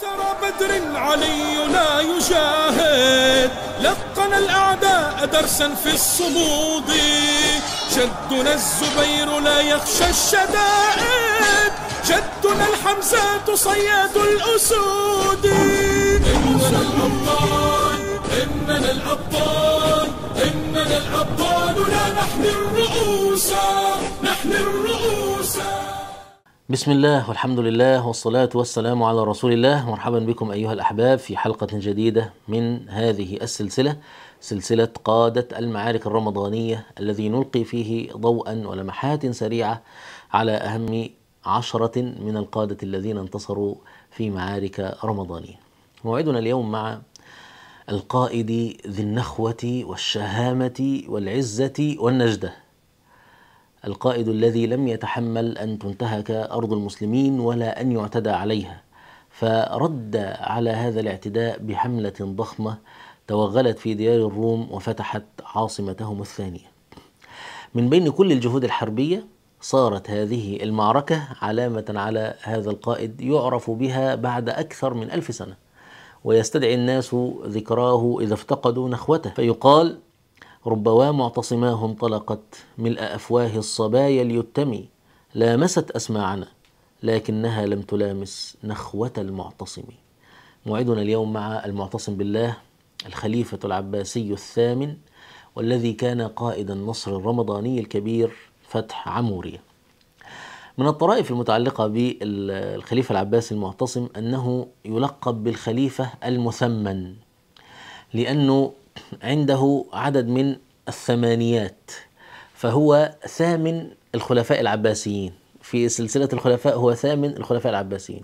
سرى بدر علي لا يشاهد لقن الأعداء درسا في الصمود جدنا الزبير لا يخشى الشدائد جدنا الحمزة صياد الأسود إننا الأبطال إننا الأبطال إننا الأبطال لا نحن الرؤوس نحن الرؤوس بسم الله والحمد لله والصلاة والسلام على رسول الله مرحبا بكم أيها الأحباب في حلقة جديدة من هذه السلسلة سلسلة قادة المعارك الرمضانية الذي نلقي فيه ضوءا ولمحات سريعة على أهم عشرة من القادة الذين انتصروا في معارك رمضانية موعدنا اليوم مع القائد ذي النخوة والشهامة والعزة والنجدة القائد الذي لم يتحمل أن تنتهك أرض المسلمين ولا أن يعتدى عليها فرد على هذا الاعتداء بحملة ضخمة توغلت في ديار الروم وفتحت عاصمتهم الثانية من بين كل الجهود الحربية صارت هذه المعركة علامة على هذا القائد يعرف بها بعد أكثر من ألف سنة ويستدعي الناس ذكراه إذا افتقدوا نخوته فيقال ربوا معتصماه انطلقت ملء أفواه الصبايا اليتمي لامست أسماعنا لكنها لم تلامس نخوة المعتصم موعدنا اليوم مع المعتصم بالله الخليفة العباسي الثامن والذي كان قائد النصر الرمضاني الكبير فتح عمورية من الطرائف المتعلقة بالخليفة العباسي المعتصم أنه يلقب بالخليفة المثمن لأنه عنده عدد من الثمانيات فهو ثامن الخلفاء العباسيين في سلسلة الخلفاء هو ثامن الخلفاء العباسيين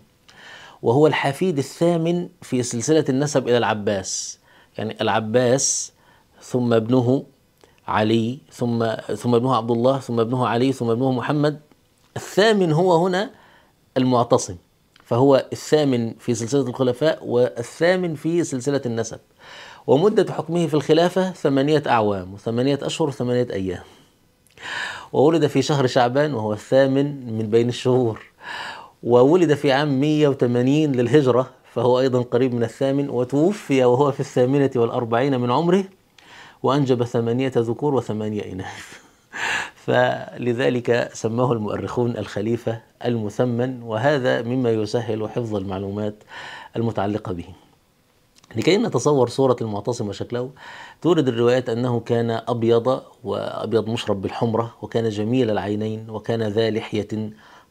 وهو الحفيد الثامن في سلسلة النسب إلى العباس يعني العباس ثم ابنه علي ثم ثم ابنه عبد الله ثم ابنه علي ثم ابنه محمد الثامن هو هنا المعتصم فهو الثامن في سلسلة الخلفاء والثامن في سلسلة النسب ومدة حكمه في الخلافة ثمانية أعوام وثمانية أشهر وثمانية أيام وولد في شهر شعبان وهو الثامن من بين الشهور وولد في عام 180 للهجرة فهو أيضا قريب من الثامن وتوفي وهو في الثامنة والأربعين من عمره وأنجب ثمانية ذكور وثمانية إناث فلذلك سماه المؤرخون الخليفة المثمن وهذا مما يسهل حفظ المعلومات المتعلقة به لكي نتصور صورة المعتصم وشكله تورد الروايات أنه كان أبيض وأبيض مشرب بالحمرة وكان جميل العينين وكان ذا لحية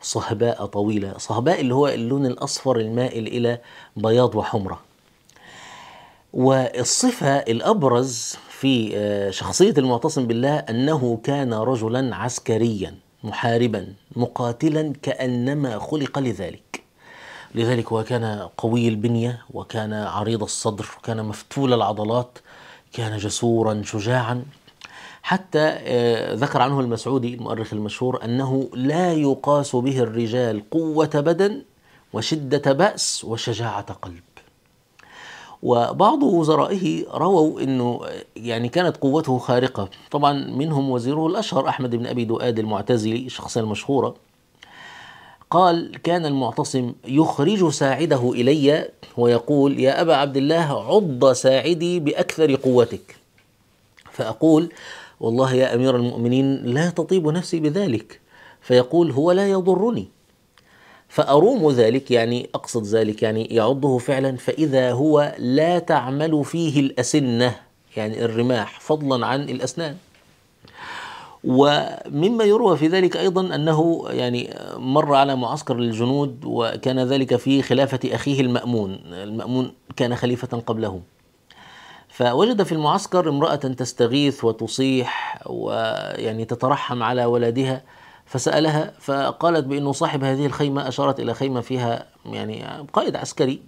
صهباء طويلة صهباء اللي هو اللون الأصفر المائل إلى بياض وحمرة والصفة الأبرز في آه، شخصية المعتصم بالله أنه كان رجلا عسكريا محاربا مقاتلا كأنما خلق لذلك لذلك وكان قوي البنية وكان عريض الصدر وكان مفتول العضلات كان جسورا شجاعا حتى آه، ذكر عنه المسعودي المؤرخ المشهور أنه لا يقاس به الرجال قوة بدن وشدة بأس وشجاعة قلب وبعض وزرائه رووا انه آه، يعني كانت قوته خارقه، طبعا منهم وزيره الاشهر احمد بن ابي دؤاد المعتزلي الشخصيه المشهوره قال كان المعتصم يخرج ساعده الي ويقول يا ابا عبد الله عض ساعدي باكثر قوتك فاقول والله يا امير المؤمنين لا تطيب نفسي بذلك فيقول هو لا يضرني فاروم ذلك يعني اقصد ذلك يعني يعضه فعلا فاذا هو لا تعمل فيه الاسنه يعني الرماح فضلا عن الاسنان ومما يروى في ذلك أيضا أنه يعني مر على معسكر للجنود وكان ذلك في خلافة أخيه المأمون المأمون كان خليفة قبله فوجد في المعسكر امرأة تستغيث وتصيح ويعني تترحم على ولدها فسألها فقالت بأنه صاحب هذه الخيمة أشارت إلى خيمة فيها يعني قائد عسكري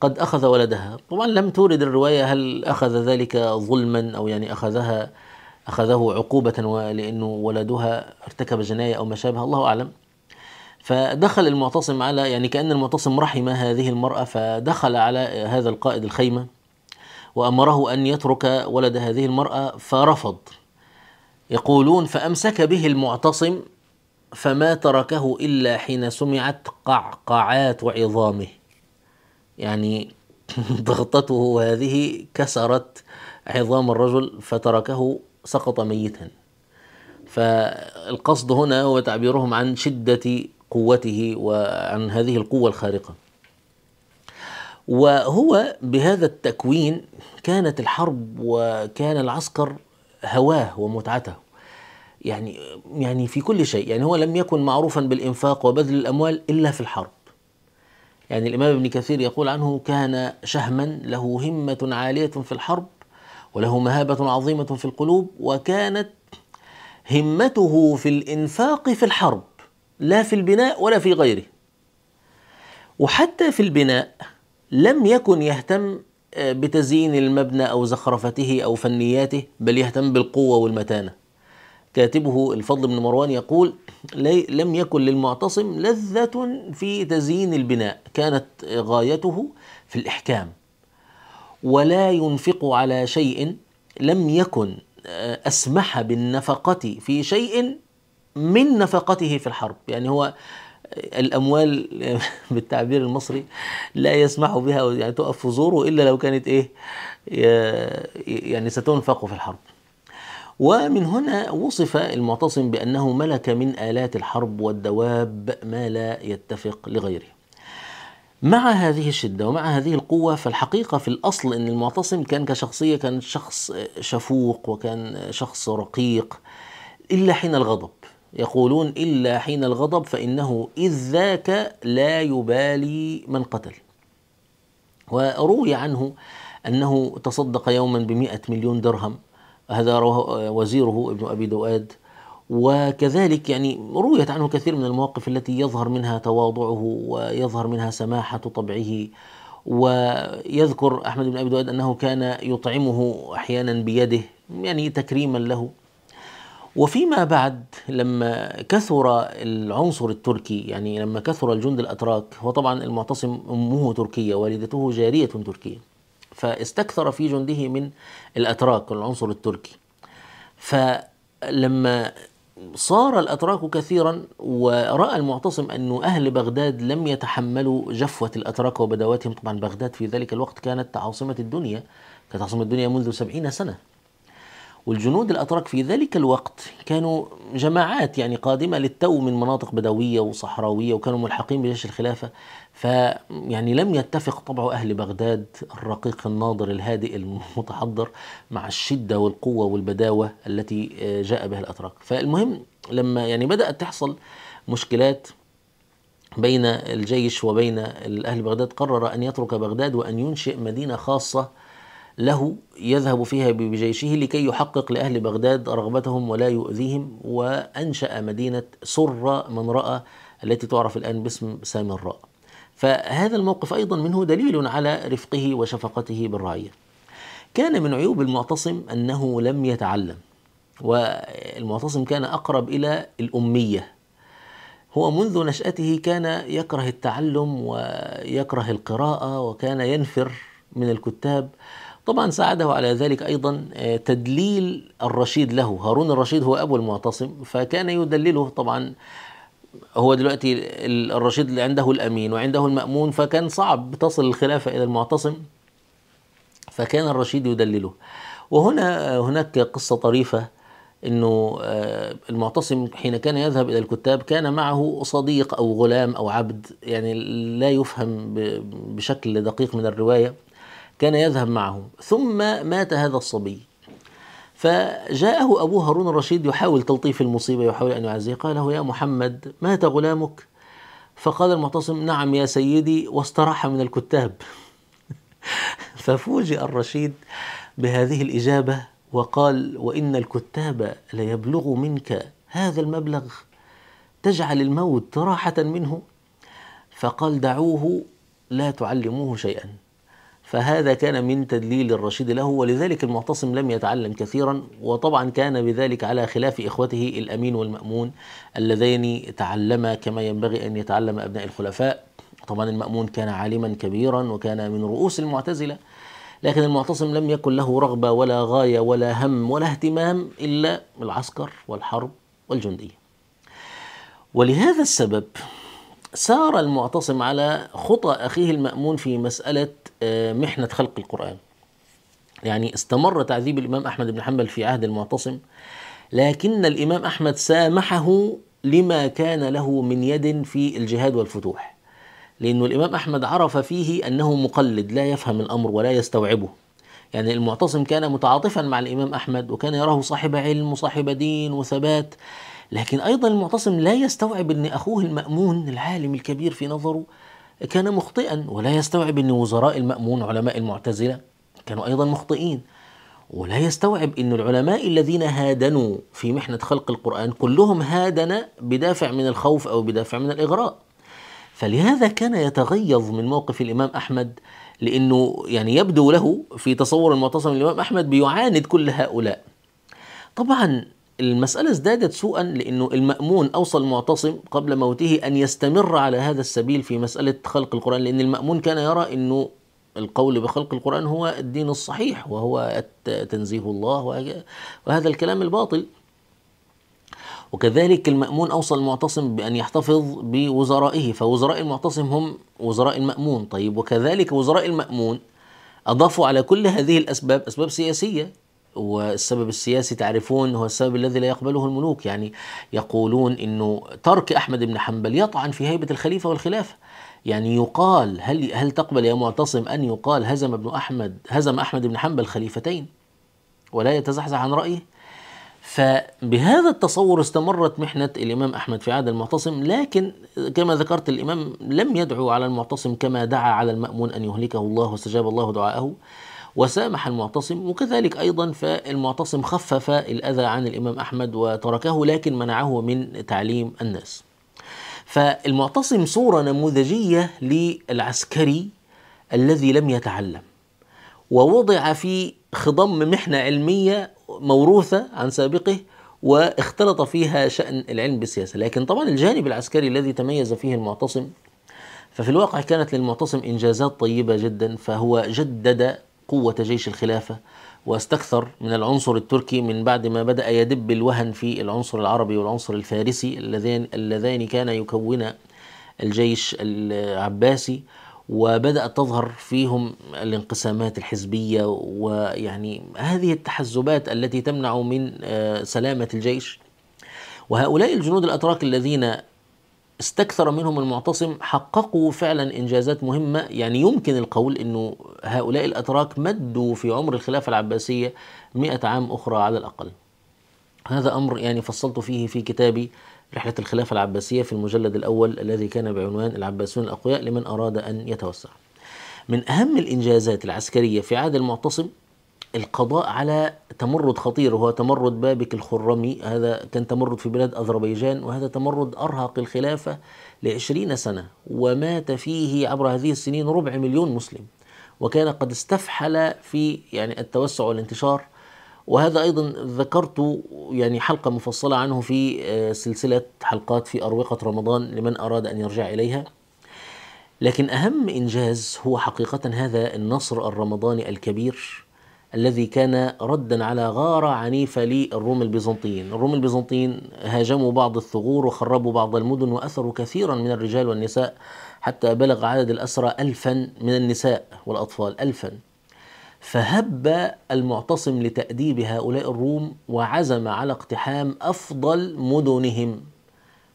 قد أخذ ولدها طبعا لم تورد الرواية هل أخذ ذلك ظلما أو يعني أخذها أخذه عقوبة لأنه ولدها ارتكب جناية أو ما شابه الله أعلم فدخل المعتصم على يعني كأن المعتصم رحم هذه المرأة فدخل على هذا القائد الخيمة وأمره أن يترك ولد هذه المرأة فرفض يقولون فأمسك به المعتصم فما تركه إلا حين سمعت قعقعات عظامه يعني ضغطته هذه كسرت عظام الرجل فتركه سقط ميتا فالقصد هنا هو تعبيرهم عن شدة قوته وعن هذه القوة الخارقة وهو بهذا التكوين كانت الحرب وكان العسكر هواه ومتعته يعني يعني في كل شيء يعني هو لم يكن معروفا بالإنفاق وبذل الأموال إلا في الحرب يعني الإمام ابن كثير يقول عنه كان شهما له همة عالية في الحرب وله مهابة عظيمة في القلوب وكانت همته في الإنفاق في الحرب لا في البناء ولا في غيره وحتى في البناء لم يكن يهتم آه، بتزيين المبنى أو زخرفته أو فنياته بل يهتم بالقوة والمتانة كاتبه الفضل بن مروان يقول لم يكن للمعتصم لذة في تزيين البناء كانت غايته في الإحكام ولا ينفق على شيء لم يكن آه، أسمح بالنفقة في شيء من نفقته في الحرب يعني هو آه، الأموال آه، بالتعبير المصري لا يسمح بها يعني تقف زوره إلا لو كانت إيه يعني ستنفق في الحرب ومن هنا وصف المعتصم بأنه ملك من آلات الحرب والدواب ما لا يتفق لغيره مع هذه الشدة ومع هذه القوة فالحقيقة في الأصل أن المعتصم كان كشخصية كان شخص شفوق وكان شخص رقيق إلا حين الغضب يقولون إلا حين الغضب فإنه إذ ذاك لا يبالي من قتل وروي عنه أنه تصدق يوما بمئة مليون درهم هذا وزيره ابن أبي دواد وكذلك يعني رويت عنه كثير من المواقف التي يظهر منها تواضعه ويظهر منها سماحة طبعه ويذكر أحمد بن أبي دواد أنه كان يطعمه أحيانا بيده يعني تكريما له وفيما بعد لما كثر العنصر التركي يعني لما كثر الجند الأتراك هو طبعا المعتصم أمه تركية والدته جارية تركية فاستكثر في جنده من الأتراك العنصر التركي فلما صار الأتراك كثيرا ورأى المعتصم أن أهل بغداد لم يتحملوا جفوة الأتراك وبدواتهم طبعا بغداد في ذلك الوقت كانت عاصمة الدنيا كانت عاصمة الدنيا منذ سبعين سنة والجنود الأتراك في ذلك الوقت كانوا جماعات يعني قادمة للتو من مناطق بدوية وصحراوية وكانوا ملحقين بجيش الخلافة ف يعني لم يتفق طبع أهل بغداد الرقيق الناظر الهادئ المتحضر مع الشدة والقوة والبداوة التي آه، جاء بها الأتراك فالمهم لما يعني بدأت تحصل مشكلات بين الجيش وبين أهل بغداد قرر أن يترك بغداد وأن ينشئ مدينة خاصة له يذهب فيها بجيشه لكي يحقق لأهل بغداد رغبتهم ولا يؤذيهم وأنشأ مدينة سرة من رأى التي تعرف الآن باسم سامراء فهذا الموقف أيضا منه دليل على رفقه وشفقته بالرعية كان من عيوب المعتصم أنه لم يتعلم والمعتصم كان أقرب إلى الأمية هو منذ نشأته كان يكره التعلم ويكره القراءة وكان ينفر من الكتاب طبعا ساعده على ذلك أيضا آه، تدليل الرشيد له هارون الرشيد هو أبو المعتصم فكان يدلله طبعا هو دلوقتي الرشيد اللي عنده الأمين وعنده المأمون فكان صعب تصل الخلافة إلى المعتصم فكان الرشيد يدلله وهنا آه، هناك قصة طريفة انه آه، المعتصم حين كان يذهب الى الكتاب كان معه صديق او غلام او عبد يعني لا يفهم بشكل دقيق من الروايه كان يذهب معه ثم مات هذا الصبي فجاءه أبو هارون الرشيد يحاول تلطيف المصيبة يحاول أن يعزيه قال له يا محمد مات غلامك فقال المعتصم نعم يا سيدي واستراح من الكتاب ففوجئ الرشيد بهذه الإجابة وقال وإن الكتاب ليبلغ منك هذا المبلغ تجعل الموت راحة منه فقال دعوه لا تعلموه شيئا فهذا كان من تدليل الرشيد له ولذلك المعتصم لم يتعلم كثيرا وطبعا كان بذلك على خلاف إخوته الأمين والمأمون اللذين تعلما كما ينبغي أن يتعلم أبناء الخلفاء طبعا المأمون كان عالما كبيرا وكان من رؤوس المعتزلة لكن المعتصم لم يكن له رغبة ولا غاية ولا هم ولا اهتمام إلا العسكر والحرب والجندية ولهذا السبب سار المعتصم على خطى أخيه المأمون في مسألة آه، محنة خلق القرآن يعني استمر تعذيب الإمام أحمد بن حنبل في عهد المعتصم لكن الإمام أحمد سامحه لما كان له من يد في الجهاد والفتوح لأنه الإمام أحمد عرف فيه أنه مقلد لا يفهم الأمر ولا يستوعبه يعني المعتصم كان متعاطفا مع الإمام أحمد وكان يراه صاحب علم وصاحب دين وثبات لكن أيضا المعتصم لا يستوعب أن أخوه المأمون العالم الكبير في نظره كان مخطئا ولا يستوعب أن وزراء المأمون علماء المعتزلة كانوا أيضا مخطئين ولا يستوعب أن العلماء الذين هادنوا في محنة خلق القرآن كلهم هادن بدافع من الخوف أو بدافع من الإغراء فلهذا كان يتغيظ من موقف الإمام أحمد لأنه يعني يبدو له في تصور المعتصم الإمام أحمد بيعاند كل هؤلاء طبعا المسألة ازدادت سوءا لأنه المأمون أوصى المعتصم قبل موته أن يستمر على هذا السبيل في مسألة خلق القرآن لأن المأمون كان يرى أنه القول بخلق القرآن هو الدين الصحيح وهو تنزيه الله وهذا الكلام الباطل وكذلك المأمون أوصى المعتصم بأن يحتفظ بوزرائه فوزراء المعتصم هم وزراء المأمون طيب وكذلك وزراء المأمون أضافوا على كل هذه الأسباب أسباب سياسية والسبب السياسي تعرفون هو السبب الذي لا يقبله الملوك يعني يقولون انه ترك احمد بن حنبل يطعن في هيبه الخليفه والخلافه يعني يقال هل هل تقبل يا معتصم ان يقال هزم ابن احمد هزم احمد بن حنبل خليفتين ولا يتزحزح عن رايه فبهذا التصور استمرت محنة الإمام أحمد في عهد المعتصم لكن كما ذكرت الإمام لم يدعو على المعتصم كما دعا على المأمون أن يهلكه الله واستجاب الله دعاءه وسامح المعتصم وكذلك أيضا فالمعتصم خفف الأذى عن الإمام أحمد وتركه لكن منعه من تعليم الناس فالمعتصم صورة نموذجية للعسكري الذي لم يتعلم ووضع في خضم محنة علمية موروثة عن سابقه واختلط فيها شأن العلم بالسياسة لكن طبعا الجانب العسكري الذي تميز فيه المعتصم ففي الواقع كانت للمعتصم إنجازات طيبة جدا فهو جدد قوة جيش الخلافة واستكثر من العنصر التركي من بعد ما بدأ يدب الوهن في العنصر العربي والعنصر الفارسي اللذان اللذان كان يكونا الجيش العباسي وبدأت تظهر فيهم الانقسامات الحزبية ويعني هذه التحزبات التي تمنع من آه، سلامة الجيش وهؤلاء الجنود الأتراك الذين استكثر منهم المعتصم حققوا فعلا انجازات مهمه يعني يمكن القول انه هؤلاء الاتراك مدوا في عمر الخلافه العباسيه 100 عام اخرى على الاقل. هذا امر يعني فصلت فيه في كتابي رحله الخلافه العباسيه في المجلد الاول الذي كان بعنوان العباسيون الاقوياء لمن اراد ان يتوسع. من اهم الانجازات العسكريه في عهد المعتصم القضاء على تمرد خطير وهو تمرد بابك الخرمي هذا كان تمرد في بلاد أذربيجان وهذا تمرد أرهق الخلافة لعشرين سنة ومات فيه عبر هذه السنين ربع مليون مسلم وكان قد استفحل في يعني التوسع والانتشار وهذا ايضا ذكرت يعني حلقه مفصله عنه في آه، سلسله حلقات في اروقه رمضان لمن اراد ان يرجع اليها. لكن اهم انجاز هو حقيقه هذا النصر الرمضاني الكبير الذي كان ردا على غارة عنيفة للروم البيزنطيين الروم البيزنطيين هاجموا بعض الثغور وخربوا بعض المدن وأثروا كثيرا من الرجال والنساء حتى بلغ عدد الأسرى ألفا من النساء والأطفال ألفا فهب المعتصم لتأديب هؤلاء الروم وعزم على اقتحام أفضل مدنهم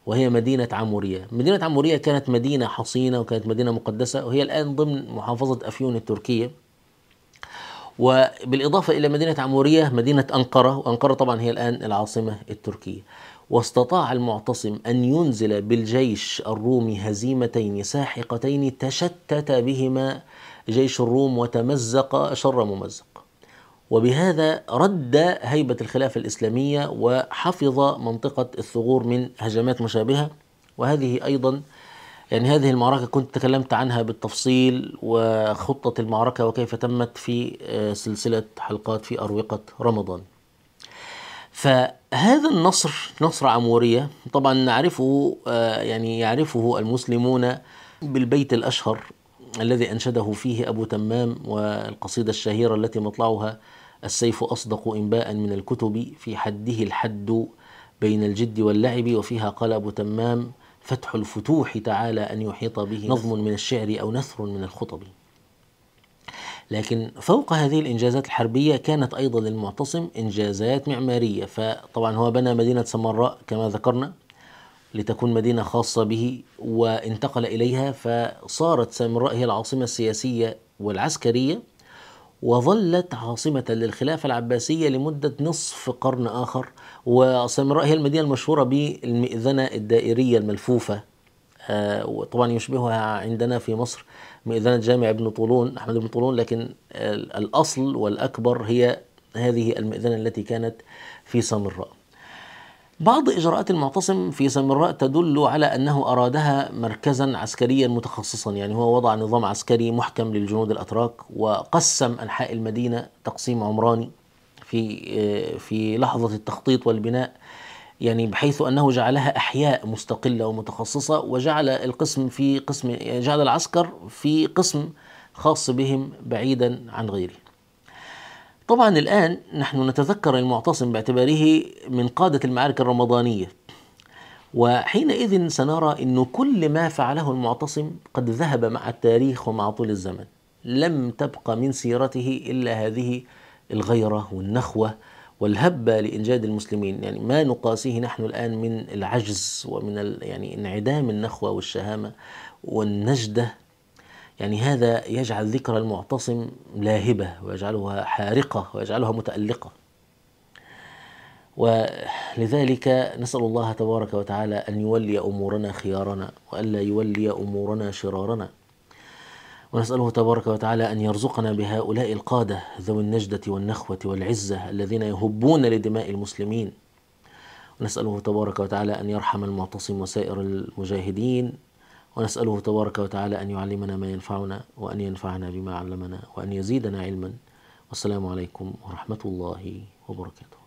وهي مدينة عمورية مدينة عمورية كانت مدينة حصينة وكانت مدينة مقدسة وهي الآن ضمن محافظة أفيون التركية وبالإضافة إلى مدينة عمورية مدينة أنقرة وأنقرة طبعا هي الآن العاصمة التركية واستطاع المعتصم أن ينزل بالجيش الرومي هزيمتين ساحقتين تشتت بهما جيش الروم وتمزق شر ممزق وبهذا رد هيبة الخلافة الإسلامية وحفظ منطقة الثغور من هجمات مشابهة وهذه أيضا يعني هذه المعركة كنت تكلمت عنها بالتفصيل وخطة المعركة وكيف تمت في آه، سلسلة حلقات في أروقة رمضان فهذا النصر نصر عمورية طبعا نعرفه آه، يعني يعرفه المسلمون بالبيت الأشهر الذي أنشده فيه أبو تمام والقصيدة الشهيرة التي مطلعها السيف أصدق إنباء من الكتب في حده الحد بين الجد واللعب وفيها قال أبو تمام فتح الفتوح تعالى أن يحيط به نعم. نظم من الشعر أو نثر من الخطب لكن فوق هذه الإنجازات الحربية كانت أيضا للمعتصم إنجازات معمارية فطبعا هو بنى مدينة سمراء كما ذكرنا لتكون مدينة خاصة به وانتقل إليها فصارت سمراء هي العاصمة السياسية والعسكرية وظلت عاصمة للخلافة العباسية لمدة نصف قرن آخر وسامراء هي المدينة المشهورة بالمئذنة الدائرية الملفوفة آه وطبعا يشبهها عندنا في مصر مئذنة جامع ابن طولون أحمد بن طولون لكن الأصل والأكبر هي هذه المئذنة التي كانت في سامراء بعض إجراءات المعتصم في سمراء تدل على أنه أرادها مركزا عسكريا متخصصا يعني هو وضع نظام عسكري محكم للجنود الأتراك وقسم أنحاء المدينة تقسيم عمراني في في لحظة التخطيط والبناء يعني بحيث أنه جعلها أحياء مستقلة ومتخصصة وجعل القسم في قسم جعل العسكر في قسم خاص بهم بعيدا عن غيره طبعا الآن نحن نتذكر المعتصم باعتباره من قادة المعارك الرمضانية وحينئذ سنرى أن كل ما فعله المعتصم قد ذهب مع التاريخ ومع طول الزمن لم تبقى من سيرته إلا هذه الغيرة والنخوة والهبة لإنجاد المسلمين يعني ما نقاسيه نحن الآن من العجز ومن يعني انعدام النخوة والشهامة والنجدة يعني هذا يجعل ذكر المعتصم لاهبة ويجعلها حارقة ويجعلها متألقة ولذلك نسأل الله تبارك وتعالى أن يولي أمورنا خيارنا وألا يولي أمورنا شرارنا ونسأله تبارك وتعالى أن يرزقنا بهؤلاء القادة ذوي النجدة والنخوة والعزة الذين يهبون لدماء المسلمين ونسأله تبارك وتعالى أن يرحم المعتصم وسائر المجاهدين ونسأله تبارك وتعالى أن يعلمنا ما ينفعنا وأن ينفعنا بما علمنا وأن يزيدنا علما والسلام عليكم ورحمة الله وبركاته